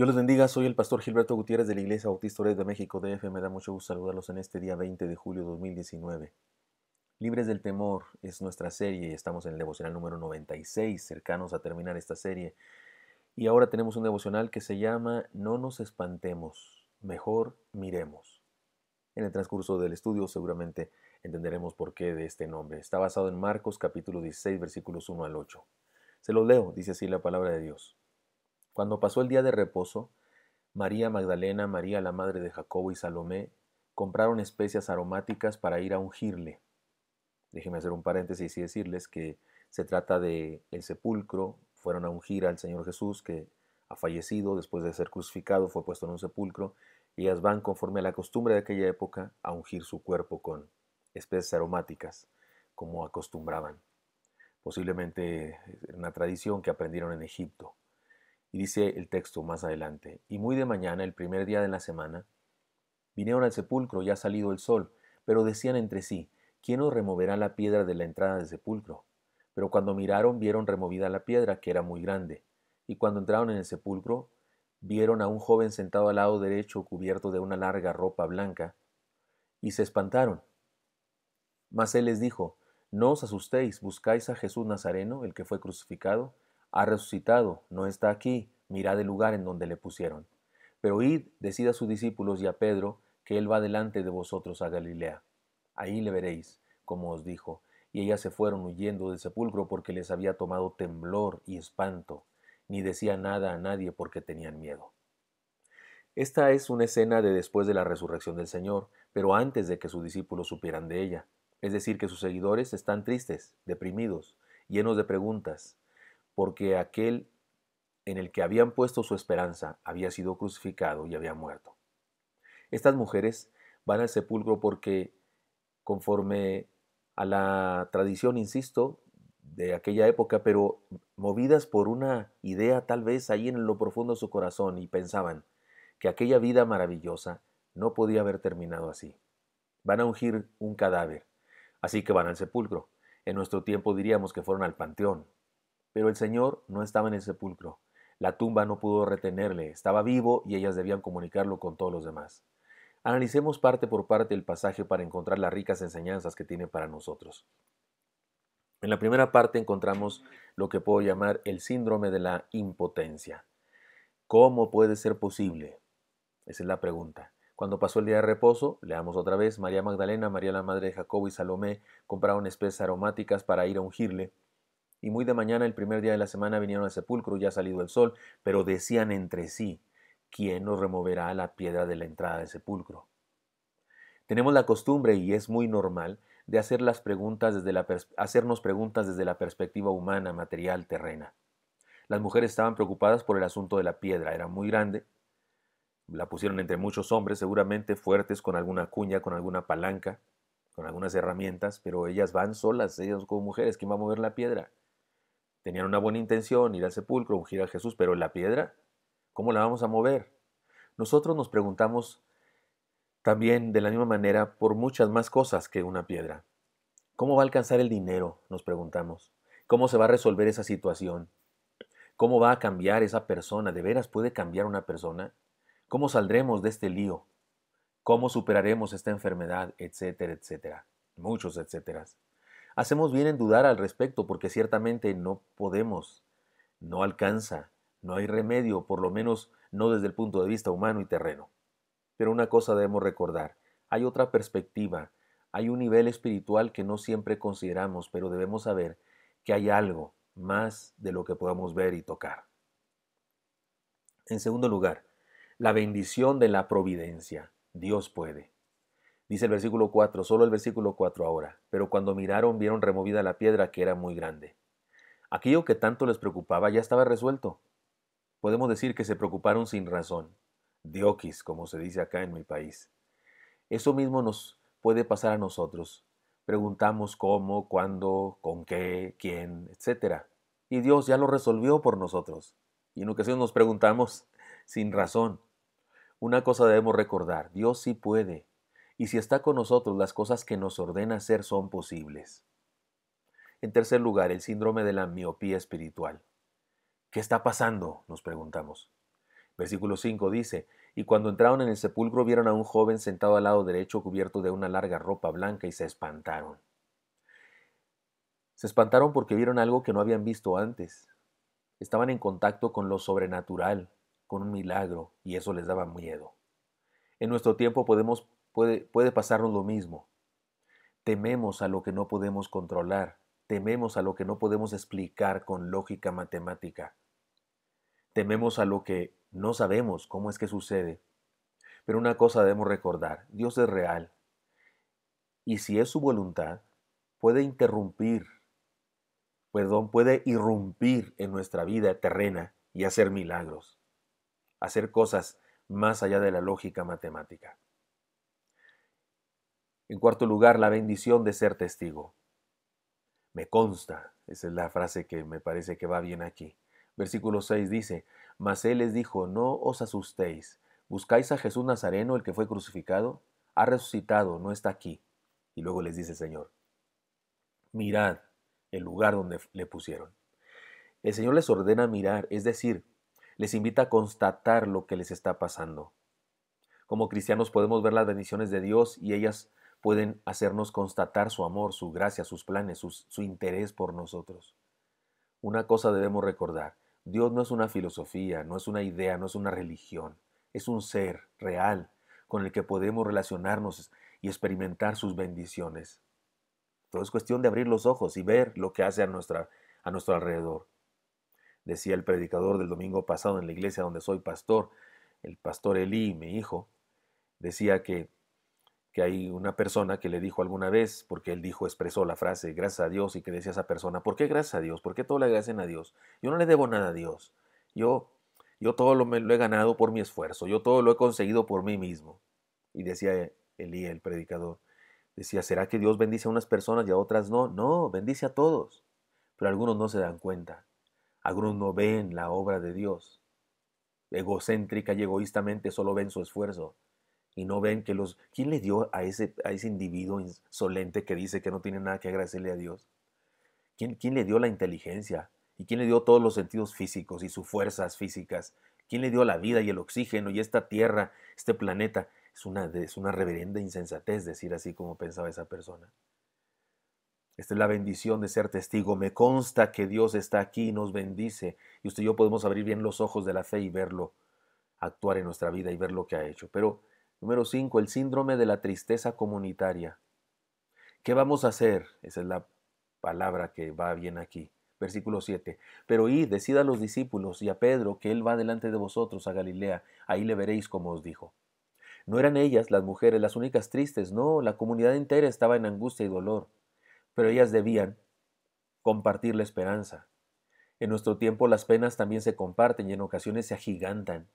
Dios les bendiga, soy el pastor Gilberto Gutiérrez de la Iglesia Bautista Ores de México DF. Me da mucho gusto saludarlos en este día 20 de julio de 2019. Libres del temor es nuestra serie, y estamos en el devocional número 96, cercanos a terminar esta serie. Y ahora tenemos un devocional que se llama No nos espantemos, mejor miremos. En el transcurso del estudio seguramente entenderemos por qué de este nombre. Está basado en Marcos capítulo 16 versículos 1 al 8. Se los leo, dice así la palabra de Dios. Cuando pasó el día de reposo, María Magdalena, María la madre de Jacobo y Salomé compraron especias aromáticas para ir a ungirle. Déjenme hacer un paréntesis y decirles que se trata de el sepulcro, fueron a ungir al Señor Jesús que ha fallecido después de ser crucificado, fue puesto en un sepulcro, y ellas van conforme a la costumbre de aquella época a ungir su cuerpo con especias aromáticas, como acostumbraban. Posiblemente una tradición que aprendieron en Egipto. Y dice el texto más adelante, y muy de mañana, el primer día de la semana, vinieron al sepulcro, ya ha salido el sol, pero decían entre sí, ¿quién os removerá la piedra de la entrada del sepulcro? Pero cuando miraron, vieron removida la piedra, que era muy grande. Y cuando entraron en el sepulcro, vieron a un joven sentado al lado derecho, cubierto de una larga ropa blanca, y se espantaron. Mas él les dijo, No os asustéis, buscáis a Jesús Nazareno, el que fue crucificado ha resucitado, no está aquí, mirad el lugar en donde le pusieron. Pero id, decid a sus discípulos y a Pedro, que él va delante de vosotros a Galilea. Ahí le veréis, como os dijo. Y ellas se fueron huyendo del sepulcro porque les había tomado temblor y espanto, ni decía nada a nadie porque tenían miedo. Esta es una escena de después de la resurrección del Señor, pero antes de que sus discípulos supieran de ella. Es decir, que sus seguidores están tristes, deprimidos, llenos de preguntas, porque aquel en el que habían puesto su esperanza había sido crucificado y había muerto. Estas mujeres van al sepulcro porque, conforme a la tradición, insisto, de aquella época, pero movidas por una idea tal vez ahí en lo profundo de su corazón y pensaban que aquella vida maravillosa no podía haber terminado así. Van a ungir un cadáver, así que van al sepulcro. En nuestro tiempo diríamos que fueron al panteón, pero el Señor no estaba en el sepulcro. La tumba no pudo retenerle, estaba vivo y ellas debían comunicarlo con todos los demás. Analicemos parte por parte el pasaje para encontrar las ricas enseñanzas que tiene para nosotros. En la primera parte encontramos lo que puedo llamar el síndrome de la impotencia. ¿Cómo puede ser posible? Esa es la pregunta. Cuando pasó el día de reposo, leamos otra vez, María Magdalena, María la Madre de Jacobo y Salomé compraron especias aromáticas para ir a ungirle y muy de mañana el primer día de la semana vinieron al sepulcro, ya ha salido el sol, pero decían entre sí, ¿quién nos removerá la piedra de la entrada del sepulcro? Tenemos la costumbre, y es muy normal, de hacer las preguntas desde la hacernos preguntas desde la perspectiva humana, material, terrena. Las mujeres estaban preocupadas por el asunto de la piedra, era muy grande, la pusieron entre muchos hombres, seguramente fuertes, con alguna cuña, con alguna palanca, con algunas herramientas, pero ellas van solas, ellas como mujeres, ¿quién va a mover la piedra? Tenían una buena intención, ir al sepulcro, ungir a Jesús, pero la piedra, ¿cómo la vamos a mover? Nosotros nos preguntamos también de la misma manera por muchas más cosas que una piedra. ¿Cómo va a alcanzar el dinero? Nos preguntamos. ¿Cómo se va a resolver esa situación? ¿Cómo va a cambiar esa persona? ¿De veras puede cambiar una persona? ¿Cómo saldremos de este lío? ¿Cómo superaremos esta enfermedad? Etcétera, etcétera. Muchos etcéteras. Hacemos bien en dudar al respecto porque ciertamente no podemos, no alcanza, no hay remedio, por lo menos no desde el punto de vista humano y terreno. Pero una cosa debemos recordar, hay otra perspectiva, hay un nivel espiritual que no siempre consideramos, pero debemos saber que hay algo más de lo que podamos ver y tocar. En segundo lugar, la bendición de la providencia. Dios puede. Dice el versículo 4, solo el versículo 4 ahora, pero cuando miraron vieron removida la piedra que era muy grande. Aquello que tanto les preocupaba ya estaba resuelto. Podemos decir que se preocuparon sin razón, dioquis, como se dice acá en mi país. Eso mismo nos puede pasar a nosotros. Preguntamos cómo, cuándo, con qué, quién, etc. Y Dios ya lo resolvió por nosotros. Y en ocasiones nos preguntamos sin razón. Una cosa debemos recordar, Dios sí puede, y si está con nosotros las cosas que nos ordena hacer son posibles. En tercer lugar, el síndrome de la miopía espiritual. ¿Qué está pasando? nos preguntamos. Versículo 5 dice, y cuando entraron en el sepulcro vieron a un joven sentado al lado derecho cubierto de una larga ropa blanca y se espantaron. Se espantaron porque vieron algo que no habían visto antes. Estaban en contacto con lo sobrenatural, con un milagro, y eso les daba miedo. En nuestro tiempo podemos puede, puede pasarnos lo mismo. Tememos a lo que no podemos controlar, tememos a lo que no podemos explicar con lógica matemática, tememos a lo que no sabemos cómo es que sucede. Pero una cosa debemos recordar, Dios es real y si es su voluntad, puede interrumpir, perdón, puede irrumpir en nuestra vida terrena y hacer milagros, hacer cosas más allá de la lógica matemática. En cuarto lugar, la bendición de ser testigo. Me consta, esa es la frase que me parece que va bien aquí. Versículo 6 dice, Mas él les dijo, no os asustéis, ¿buscáis a Jesús Nazareno, el que fue crucificado? Ha resucitado, no está aquí. Y luego les dice el Señor, mirad el lugar donde le pusieron. El Señor les ordena mirar, es decir, les invita a constatar lo que les está pasando. Como cristianos podemos ver las bendiciones de Dios y ellas pueden hacernos constatar su amor, su gracia, sus planes, su, interés por nosotros. Una cosa debemos recordar, Dios no es una filosofía, no es una idea, no es una religión, es un ser real con el que podemos relacionarnos y experimentar sus bendiciones. Todo es cuestión de abrir los ojos y ver lo que hace a, nuestra, a nuestro alrededor. Decía el predicador del domingo pasado en la iglesia donde soy pastor, el pastor Elí, mi hijo, decía que que hay una persona que le dijo alguna vez, porque él dijo, expresó la frase, gracias a Dios, y que decía esa persona, ¿por qué gracias a Dios? ¿Por qué todo le agradecen a Dios? Yo no le debo nada a Dios. Yo, yo todo lo, me, lo he ganado por mi esfuerzo, yo todo lo he conseguido por mí mismo. Y decía Elías, el predicador, decía, ¿será que Dios bendice a unas personas y a otras no? No, bendice a todos. Pero algunos no se dan cuenta, algunos no ven la obra de Dios. Egocéntrica y egoístamente solo ven su esfuerzo y no ven que los... ¿Quién le dio a ese, a ese individuo insolente que dice que no tiene nada que agradecerle a Dios? ¿Quién, le dio la inteligencia? ¿Y quién le dio todos los sentidos físicos y sus fuerzas físicas? ¿Quién le dio la vida y el oxígeno y esta tierra, este planeta? Es una, es una reverenda insensatez decir así como pensaba esa persona. Esta es la bendición de ser testigo. Me consta que Dios está aquí y nos bendice. Y usted y yo podemos abrir bien los ojos de la fe y verlo actuar en nuestra vida y ver lo que ha hecho. Pero Número 5, el síndrome de la tristeza comunitaria. ¿Qué vamos a hacer? Esa es la palabra que va bien aquí. Versículo 7. Pero id, decid a los discípulos y a Pedro que él va delante de vosotros a Galilea, ahí le veréis como os dijo. No eran ellas, las mujeres, las únicas tristes, no, la comunidad entera estaba en angustia y dolor, pero ellas debían compartir la esperanza. En nuestro tiempo las penas también se comparten y en ocasiones se agigantan,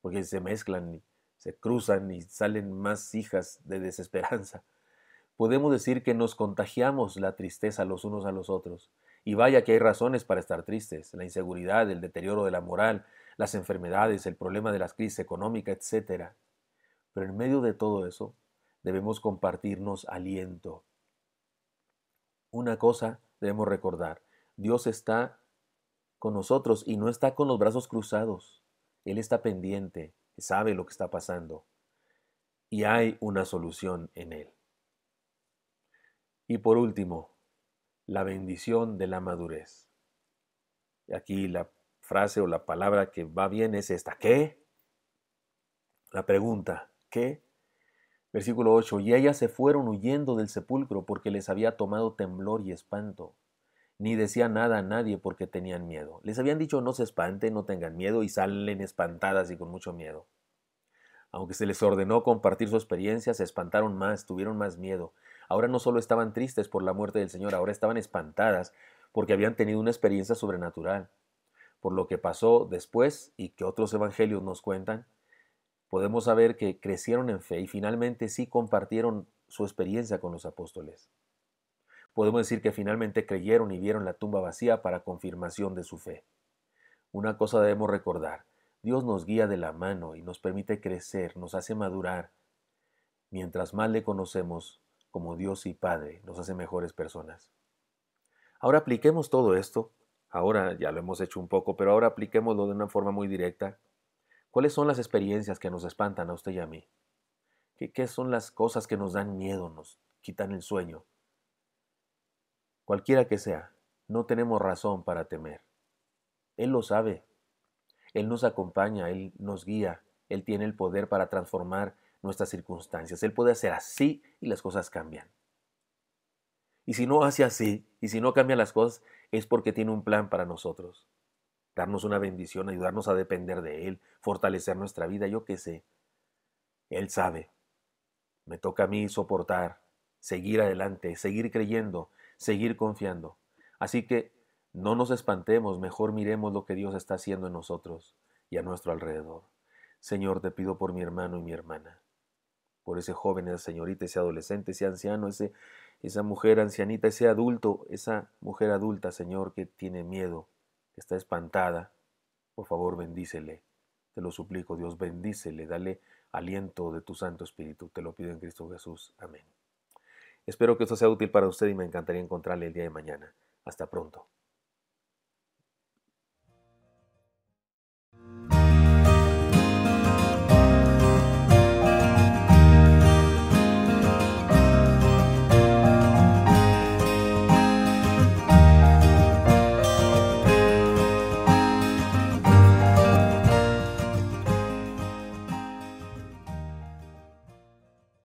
porque se mezclan se cruzan y salen más hijas de desesperanza. Podemos decir que nos contagiamos la tristeza los unos a los otros. Y vaya que hay razones para estar tristes, la inseguridad, el deterioro de la moral, las enfermedades, el problema de las crisis económicas, etc. Pero en medio de todo eso, debemos compartirnos aliento. Una cosa debemos recordar, Dios está con nosotros y no está con los brazos cruzados. Él está pendiente, sabe lo que está pasando y hay una solución en Él. Y por último, la bendición de la madurez. Aquí la frase o la palabra que va bien es esta. ¿Qué? La pregunta, ¿qué? Versículo 8. Y ellas se fueron huyendo del sepulcro porque les había tomado temblor y espanto ni decía nada a nadie porque tenían miedo. Les habían dicho no se espanten, no tengan miedo y salen espantadas y con mucho miedo. Aunque se les ordenó compartir su experiencia, se espantaron más, tuvieron más miedo. Ahora no solo estaban tristes por la muerte del Señor, ahora estaban espantadas porque habían tenido una experiencia sobrenatural. Por lo que pasó después y que otros evangelios nos cuentan, podemos saber que crecieron en fe y finalmente sí compartieron su experiencia con los apóstoles. Podemos decir que finalmente creyeron y vieron la tumba vacía para confirmación de su fe. Una cosa debemos recordar, Dios nos guía de la mano y nos permite crecer, nos hace madurar. Mientras más le conocemos como Dios y Padre, nos hace mejores personas. Ahora apliquemos todo esto. Ahora ya lo hemos hecho un poco, pero ahora apliquémoslo de una forma muy directa. ¿Cuáles son las experiencias que nos espantan a usted y a mí? qué son las cosas que nos dan miedo, nos quitan el sueño? cualquiera que sea, no tenemos razón para temer. Él lo sabe. Él nos acompaña, Él nos guía, Él tiene el poder para transformar nuestras circunstancias. Él puede hacer así y las cosas cambian. Y si no hace así, y si no cambia las cosas, es porque tiene un plan para nosotros. Darnos una bendición, ayudarnos a depender de Él, fortalecer nuestra vida, yo qué sé. Él sabe. Me toca a mí soportar, seguir adelante, seguir creyendo, seguir confiando. Así que no nos espantemos, mejor miremos lo que Dios está haciendo en nosotros y a nuestro alrededor. Señor, te pido por mi hermano y mi hermana, por ese joven, esa señorita, ese adolescente, ese anciano, esa mujer ancianita, ese adulto, esa mujer adulta, Señor, que tiene miedo, que está espantada. Por favor, bendícele. Te lo suplico, Dios, bendícele, dale aliento de tu Santo Espíritu. Te lo pido en Cristo Jesús. Amén. Espero que esto sea útil para usted y me encantaría encontrarle el día de mañana. Hasta pronto.